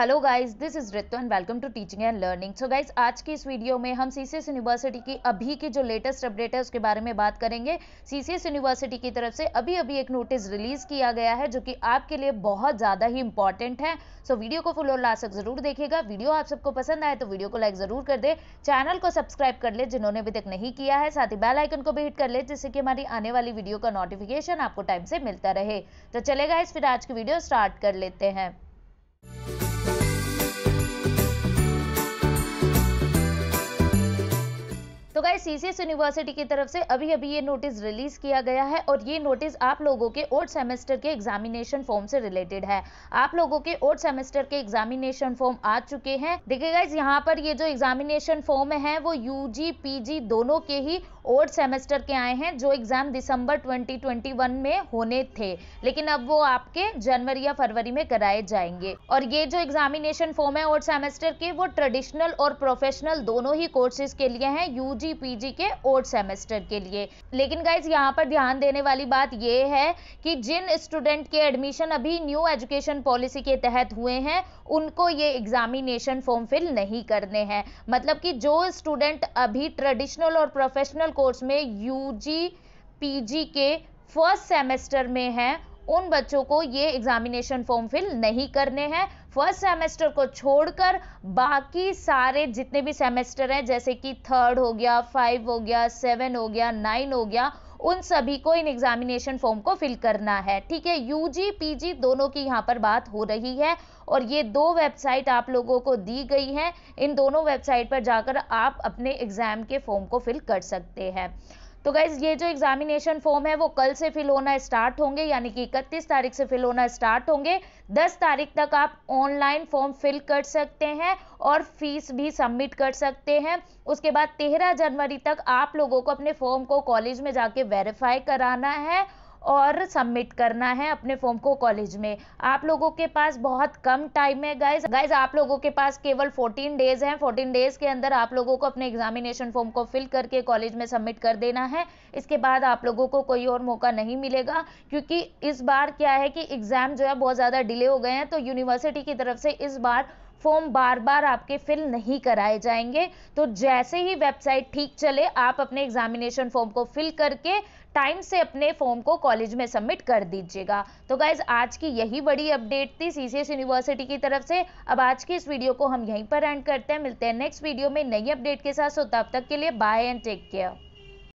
hello guys this is Ritu and welcome to teaching and learning so guys आज की इस video में हम एस यूनिवर्सिटी की अभी की जो लेटेस्ट अपडेट है उसके बारे में बात करेंगे सीसीएस यूनिवर्सिटी की तरफ से अभी अभी एक नोटिस रिलीज किया गया है जो कि आपके लिए बहुत ज़्यादा ही इंपॉर्टेंट है सो so, वीडियो को फुल और लास्ट तक जरूर देखिएगा वीडियो आप सबको पसंद आए तो वीडियो को लाइक ज़रूर कर दे चैनल को सब्सक्राइब कर ले जिन्होंने अभी तक नहीं किया है साथ ही बेल आइकन को भी हिट कर ले जिससे कि हमारी आने वाली वीडियो का नोटिफिकेशन आपको टाइम से मिलता रहे तो चलेगा इस फिर आज की वीडियो स्टार्ट कर लेते हैं में सीसीएस यूनिवर्सिटी की तरफ से अभी अभी ये नोटिस रिलीज किया गया है और ये नोटिस आप लोगों के ओट सेमेस्टर के एग्जामिनेशन फॉर्म से रिलेटेड है आप लोगों के ओट सेमेस्टर के एग्जामिनेशन फॉर्म आ चुके हैं देखिए गाइज यहाँ पर ये जो एग्जामिनेशन फॉर्म है वो यू पीजी दोनों के ही ओट सेमेस्टर के आए हैं जो एग्जाम दिसंबर ट्वेंटी में होने थे लेकिन अब वो आपके जनवरी या फरवरी में कराए जाएंगे और ये जो एग्जामिनेशन फॉर्म है ओट सेमेस्टर के वो ट्रेडिशनल और प्रोफेशनल दोनों ही कोर्सेज के लिए हैं जी पीजी के और सेमेस्टर के लिए लेकिन गाइज यहाँ पर ध्यान देने वाली बात यह है कि जिन स्टूडेंट के एडमिशन अभी न्यू एजुकेशन पॉलिसी के तहत हुए हैं उनको ये एग्जामिनेशन फॉर्म फिल नहीं करने हैं मतलब कि जो स्टूडेंट अभी ट्रेडिशनल और प्रोफेशनल कोर्स में यू पीजी के फर्स्ट सेमेस्टर में हैं उन बच्चों को ये एग्जामिनेशन फॉर्म फिल नहीं करने हैं फर्स्ट सेमेस्टर को छोड़कर बाकी सारे जितने भी सेमेस्टर हैं जैसे कि थर्ड हो गया फाइव हो गया सेवन हो गया नाइन हो गया उन सभी को इन एग्जामिनेशन फॉर्म को फिल करना है ठीक है यूजी पीजी दोनों की यहाँ पर बात हो रही है और ये दो वेबसाइट आप लोगों को दी गई हैं इन दोनों वेबसाइट पर जाकर आप अपने एग्जाम के फॉर्म को फिल कर सकते हैं तो गाइज ये जो एग्जामिनेशन फॉर्म है वो कल से फिल होना स्टार्ट होंगे यानी कि इकतीस तारीख से फिल होना स्टार्ट होंगे दस तारीख तक आप ऑनलाइन फॉर्म फिल कर सकते हैं और फीस भी सबमिट कर सकते हैं उसके बाद तेरह जनवरी तक आप लोगों को अपने फॉर्म को कॉलेज में जाके वेरीफाई कराना है और सबमिट करना है अपने फॉर्म को कॉलेज में आप लोगों के पास बहुत कम टाइम है गाइज गाइज आप लोगों के पास केवल 14 डेज हैं 14 डेज के अंदर आप लोगों को अपने एग्जामिनेशन फॉर्म को फिल करके कॉलेज में सबमिट कर देना है इसके बाद आप लोगों को कोई और मौका नहीं मिलेगा क्योंकि इस बार क्या है कि एग्ज़ाम जो है बहुत ज़्यादा डिले हो गए हैं तो यूनिवर्सिटी की तरफ से इस बार फॉर्म बार बार आपके फिल नहीं कराए जाएंगे तो जैसे ही वेबसाइट ठीक चले आप अपने एग्जामिनेशन फॉर्म को फिल करके टाइम से अपने फॉर्म को कॉलेज में सबमिट कर दीजिएगा तो गाइज आज की यही बड़ी अपडेट थी एस यूनिवर्सिटी की तरफ से अब आज की इस वीडियो को हम यहीं पर एंड करते हैं मिलते हैं नेक्स्ट वीडियो में नई अपडेट के साथ सो तो तब तक के लिए बाय एंड टेक केयर